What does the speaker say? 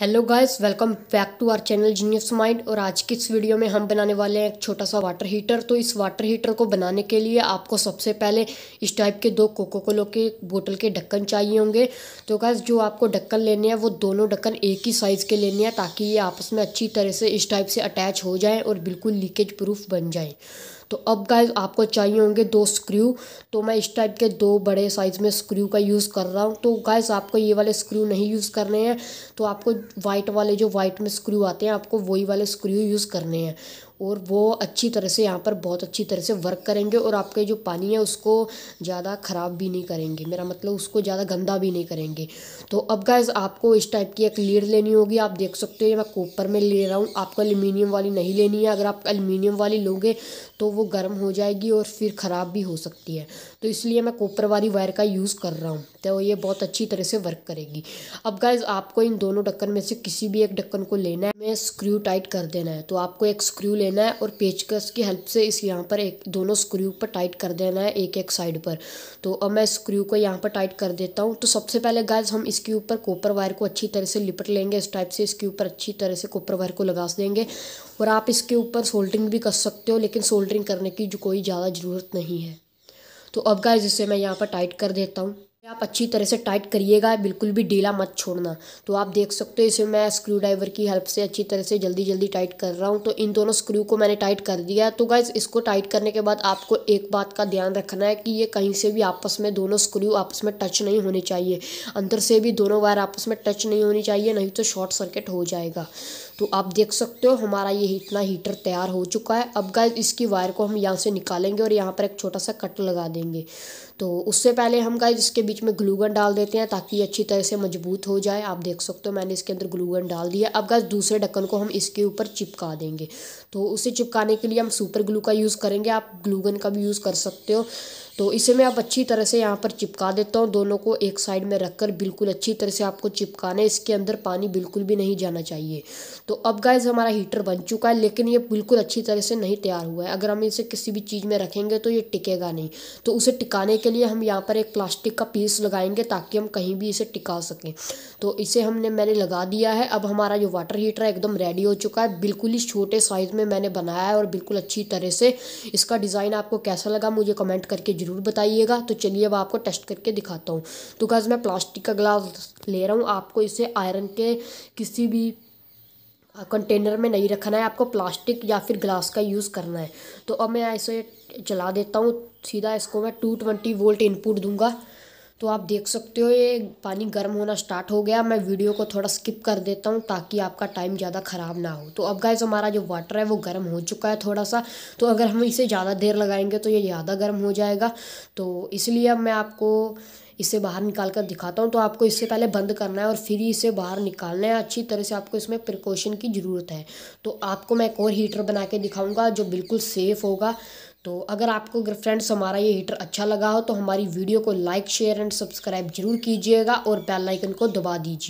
hello guys welcome back to our channel genius mind और आज की इस वीडियो में हम बनाने वाले हैं एक छोटा सा वाटर हीटर तो इस वाटर हीटर को बनाने के लिए आपको सबसे पहले इस टाइप के दो कोको कोलो के बोतल के ढक्कन चाहिए होंगे तो गाइस जो आपको ढक्कन लेने हैं वो दोनों ढक्कन एक ही साइज़ के लेने हैं ताकि ये आपस में अच्छी तरह से इस टाइप से अटैच हो जाएँ और बिल्कुल लीकेज प्रूफ बन जाएँ तो अब गाइज आपको चाहिए होंगे दो स्क्रू तो मैं इस टाइप के दो बड़े साइज़ में स्क्रू का यूज़ कर रहा हूँ तो गाइज आपको ये वाले स्क्रू नहीं यूज़ करने हैं तो आपको वाइट वाले जो वाइट में स्क्रू आते हैं आपको वही वाले स्क्रू यूज़ करने हैं और वो अच्छी तरह से यहाँ पर बहुत अच्छी तरह से वर्क करेंगे और आपके जो पानी है उसको ज़्यादा ख़राब भी नहीं करेंगे मेरा मतलब उसको ज़्यादा गंदा भी नहीं करेंगे तो अब गाइज आपको इस टाइप की एक लीड लेनी होगी आप देख सकते हो मैं कोपर में ले रहा हूँ आपको एलुमिनियम वाली नहीं लेनी है अगर आप एलुमिनियम वाली लोगे तो वो गर्म हो जाएगी और फिर ख़राब भी हो सकती है तो इसलिए मैं कोपर वाली वायर का यूज़ कर रहा हूँ तो ये बहुत अच्छी तरह से वर्क करेगी अब गाइज आपको इन दोनों ढक्कन में से किसी भी एक ढक्कन को लेना है मैं स्क्रू टाइट कर देना है तो आपको एक स्क्रू लेना है और पेचकस की हेल्प से इस यहाँ पर एक दोनों स्क्रू पर टाइट कर देना है एक एक साइड पर तो अब मैं स्क्रू को यहाँ पर टाइट कर देता हूँ तो सबसे पहले गाइज हम इसके ऊपर कॉपर वायर को अच्छी तरह से लिपट लेंगे इस टाइप से इसके ऊपर अच्छी तरह से कॉपर वायर को लगा देंगे और आप इसके ऊपर सोल्डरिंग भी कर सकते हो लेकिन सोल्डरिंग करने की जो कोई ज़्यादा ज़रूरत नहीं है तो अब गाइज इसे मैं यहाँ पर टाइट कर देता हूँ आप अच्छी तरह से टाइट करिएगा बिल्कुल भी ढीला मत छोड़ना तो आप देख सकते हो इसे मैं स्क्रू ड्राइवर की हेल्प से अच्छी तरह से जल्दी जल्दी टाइट कर रहा हूँ तो इन दोनों स्क्रू को मैंने टाइट कर दिया तो गाइज इसको टाइट करने के बाद आपको एक बात का ध्यान रखना है कि ये कहीं से भी आपस में दोनों स्क्रू आपस में टच नहीं होने चाहिए अंदर से भी दोनों वायर आपस में टच नहीं होनी चाहिए नहीं तो शॉर्ट सर्किट हो जाएगा तो आप देख सकते हो हमारा ये इतना हीटर तैयार हो चुका है अब गाइज इसकी वायर को हम यहाँ से निकालेंगे और यहाँ पर एक छोटा सा कट लगा देंगे तो उससे पहले हम गाइज इसके बीच बीच में ग्लूगन डाल देते हैं ताकि अच्छी तरह से मजबूत हो जाए आप देख सकते हो मैंने इसके अंदर ग्लूगन डाल दिया अब गैस दूसरे ढक्कन को हम इसके ऊपर चिपका देंगे तो उसे चिपकाने के लिए हम सुपर ग्लू का यूज़ करेंगे आप ग्लूगन का भी यूज़ कर सकते हो तो इसे मैं आप अच्छी तरह से यहाँ पर चिपका देता हूँ दोनों को एक साइड में रखकर बिल्कुल अच्छी तरह से आपको चिपकाना है इसके अंदर पानी बिल्कुल भी नहीं जाना चाहिए तो अब गाइज हमारा हीटर बन चुका है लेकिन ये बिल्कुल अच्छी तरह से नहीं तैयार हुआ है अगर हम इसे किसी भी चीज़ में रखेंगे तो ये टिकेगा नहीं तो उसे टिकाने के लिए हम यहाँ पर एक प्लास्टिक का पीस लगाएंगे ताकि हम कहीं भी इसे टिका सकें तो इसे हमने मैंने लगा दिया है अब हमारा जो वाटर हीटर है एकदम रेडी हो चुका है बिल्कुल ही छोटे साइज़ में मैंने बनाया है और बिल्कुल अच्छी तरह से इसका डिज़ाइन आपको कैसा लगा मुझे कमेंट करके ज़रूर बताइएगा तो चलिए अब आपको टेस्ट करके दिखाता हूँ तो गैस मैं प्लास्टिक का ग्लास ले रहा हूँ आपको इसे आयरन के किसी भी कंटेनर में नहीं रखना है आपको प्लास्टिक या फिर ग्लास का यूज़ करना है तो अब मैं इसे चला देता हूँ सीधा इसको मैं टू ट्वेंटी वोल्ट इनपुट दूंगा तो आप देख सकते हो ये पानी गर्म होना स्टार्ट हो गया मैं वीडियो को थोड़ा स्किप कर देता हूँ ताकि आपका टाइम ज़्यादा ख़राब ना हो तो अब गाइज हमारा जो वाटर है वो गर्म हो चुका है थोड़ा सा तो अगर हम इसे ज़्यादा देर लगाएंगे तो ये ज़्यादा गर्म हो जाएगा तो इसलिए अब मैं आपको इसे बाहर निकाल कर दिखाता हूँ तो आपको इससे पहले बंद करना है और फिर ही इसे बाहर निकालना है अच्छी तरह से आपको इसमें प्रिकॉशन की ज़रूरत है तो आपको मैं एक और हीटर बना के दिखाऊँगा जो बिल्कुल सेफ़ होगा तो अगर आपको फ्रेंड्स हमारा ये हीटर अच्छा लगा हो तो हमारी वीडियो को लाइक शेयर एंड सब्सक्राइब जरूर कीजिएगा और बेल आइकन को दबा दीजिए